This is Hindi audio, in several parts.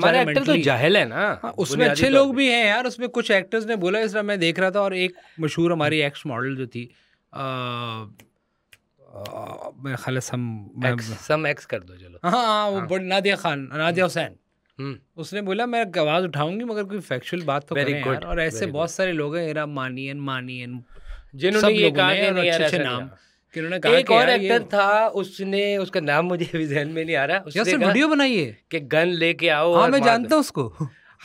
हमारे एक्टर तो जाहिल है ना हाँ, उसमें अच्छे लोग भी हैं यार उसमें कुछ एक्टर्स ने बोला इस मैं देख रहा था और एक मशहूर हमारी एक्स हम्म। मॉडल जो थी मैं ख्याल सम मैं सम एक्स कर दो चलो हाँ हाँ वो हाँ। बड़ी नादिया खान नादिया हम्म। हुसैन हम्म। उसने बोला मैं आवाज़ उठाऊंगी मगर कोई फैक्चुअल बात तो करें यार और ऐसे बहुत सारे लोग हैं मानियन मानियन जिन्होंने ये कहा अच्छे अच्छे नाम एक और एक्टर था उसने उसका नाम मुझे अभी में नहीं आ रहा उसने वीडियो बनाई है कि गन लेके आओ हाँ मैं जानता हूँ उसको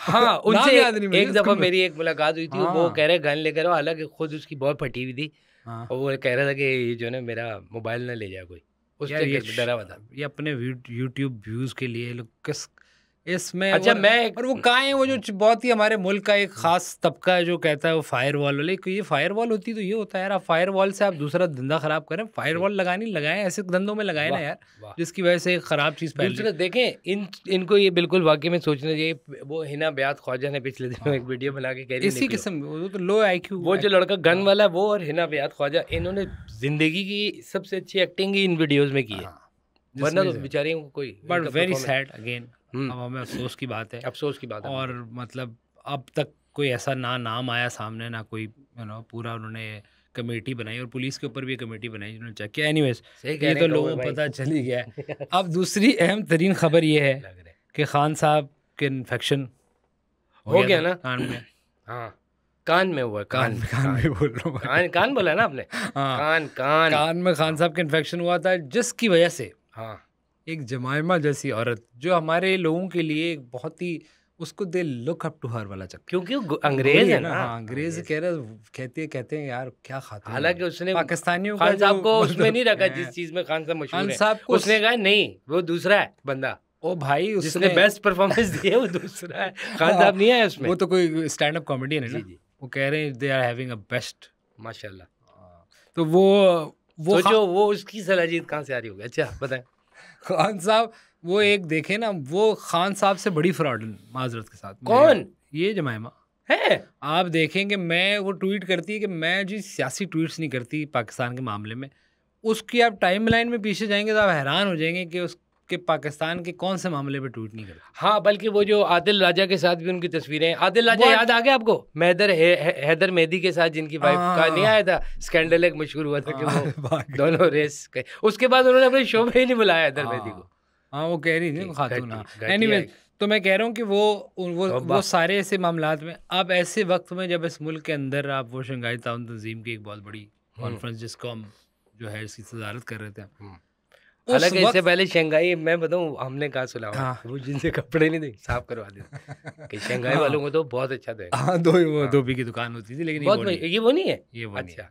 हाँ उनसे एक दफा मेरी एक मुलाकात हुई थी वो हाँ। कह रहे गन लेकर आओ हालांकि खुद उसकी बहुत फटी हुई थी हाँ। और वो कह रहा था कि जो ना मेरा मोबाइल ना ले जाए कोई उससे डरा हुआ था ये अपने यूट्यूब व्यूज के लिए लोग किस इसमें अच्छा मैं मैं और वो है वो जो बहुत ही हमारे मुल्क का एक खास तबका है जो कहता है वो फायर वॉल वाले ये फायर वॉल होती तो ये होता है यार फायर वॉल से आप दूसरा धंधा खराब करें फायर अच्छा। वॉल लगानी लगाए ऐसे धंधों में लगाए ना यार जिसकी वजह से एक खराब चीज़ पहले देखें इन इनको ये बिल्कुल वाकई में सोचना चाहिए वो हिना ब्याज ख्वाजा ने पिछले दिनों हाँ। एक वीडियो बना के कह इसी किस्म वो तो लो आई वो जो लड़का गन हाँ। वाला है वो और हिना ब्याज ख्वाजा इन्होंने ज़िंदगी की सबसे अच्छी एक्टिंग ही इन वीडियोज़ में की है हाँ। वरना तो बेचारे कोई बट वेरी सैड अगेन अब हमें अफसोस की बात है अफसोस की बात है और मतलब अब तक कोई ऐसा ना नाम आया सामने ना कोई यू नो पूरा उन्होंने कमेटी बनाई और पुलिस के ऊपर भी कमेटी बनाई जिन्होंने चेक किया एनीवेज ये तो लोगों को पता ही गया अब दूसरी अहम तरीन खबर ये है कि खान साहब के इन्फेक्शन हो गया ना कान में हाँ कान में हुआ कान में कान में बोल रहा हूँ कान कान बोला ना आपने हाँ। कान कान कान में खान साहब के इन्फेक्शन हुआ था जिसकी वजह से हाँ एक जमायमा जैसी औरत जो हमारे लोगों के लिए एक बहुत ही उसको they look up to her वाला चक्कर क्योंकि अंग्रेज है ना हाँ, अंग्रेज कह रहे कहते हैं कहते हैं यार क्या खाते हालांकि उसने पाकिस्तानियों खान साहब को उसमें नहीं रखा जिस हाँ। चीज में खान साहब मशहूर है साहब को उसने कहा नहीं वो दूसरा है बंदा ओ भाई उसने बेस्ट परफॉर्मेंस दी है वो दूसरा है खान हाँ। साहब नहीं है उसमें वो तो कोई स्टैंड अप कॉमेडियन है ना वो कह रहे हैं they are having a best माशाल्लाह हाँ। तो वो वो तो हाँ- जो वो उसकी सलाजीत कहाँ से आ रही होगी अच्छा बताएं खान साहब वो एक देखे ना वो खान साहब से बड़ी फ्रॉड माजरत के साथ कौन ये जमायमा है आप देखेंगे मैं वो ट्वीट करती है कि मैं जी सियासी ट्वीट्स नहीं करती पाकिस्तान के मामले में उसकी आप टाइम लाइन में पीछे जाएंगे तो आप हैरान हो जाएंगे कि उस कि पाकिस्तान के कौन से मामले पे ट्वीट नहीं कर हाँ बल्कि वो जो आदिल राजा के साथ भी उनकी तस्वीरें हैं आदिल राजा याद आ गया आपको मैदर है, हैदर मेहदी के साथ जिनकी वाइफ का हाँ। नहीं आया था स्कैंडल एक मशहूर हुआ था कि वो दोनों रेस के उसके बाद उन्होंने अपने शो में ही नहीं बुलाया हैदर मेहदी हाँ। को हाँ वो कह रही थी खातून वे हाँ। तो मैं कह रहा हूँ कि वो वो तो वो सारे ऐसे मामला में अब ऐसे वक्त में जब इस मुल्क के अंदर आप वो शंघाई ताउन तंजीम की एक बहुत बड़ी कॉन्फ्रेंस हम्म। जिसको हम जो है इसकी सजारत कर रहे थे हम्म। हालांकि इससे पहले शंघाई मैं बताऊं हमने कहा सुना हाँ। वो जिनसे कपड़े नहीं थे साफ करवा दिया कि शंघाई हाँ। वालों को तो बहुत अच्छा दे हाँ दो हाँ। धोबी की दुकान होती थी लेकिन बहुत ये वो नहीं है ये वो अच्छा